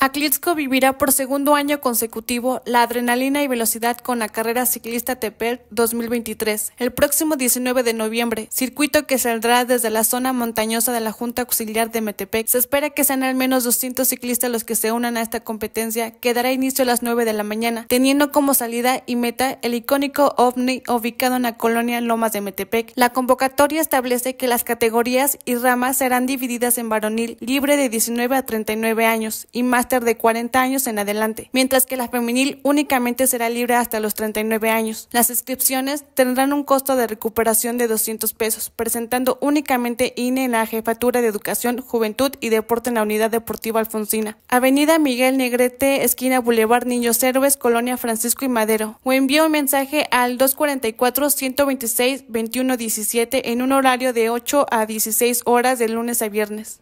Aklitsko vivirá por segundo año consecutivo la adrenalina y velocidad con la carrera ciclista Teper 2023, el próximo 19 de noviembre, circuito que saldrá desde la zona montañosa de la Junta Auxiliar de Metepec. Se espera que sean al menos 200 ciclistas los que se unan a esta competencia, que dará inicio a las 9 de la mañana, teniendo como salida y meta el icónico ovni ubicado en la colonia Lomas de Metepec. La convocatoria establece que las categorías y ramas serán divididas en varonil, libre de 19 a 39 años, y más de 40 años en adelante, mientras que la femenil únicamente será libre hasta los 39 años. Las inscripciones tendrán un costo de recuperación de 200 pesos, presentando únicamente INE en la Jefatura de Educación, Juventud y Deporte en la Unidad Deportiva Alfonsina. Avenida Miguel Negrete, esquina Boulevard Niños Héroes, Colonia Francisco y Madero. O envía un mensaje al 244-126-2117 en un horario de 8 a 16 horas de lunes a viernes.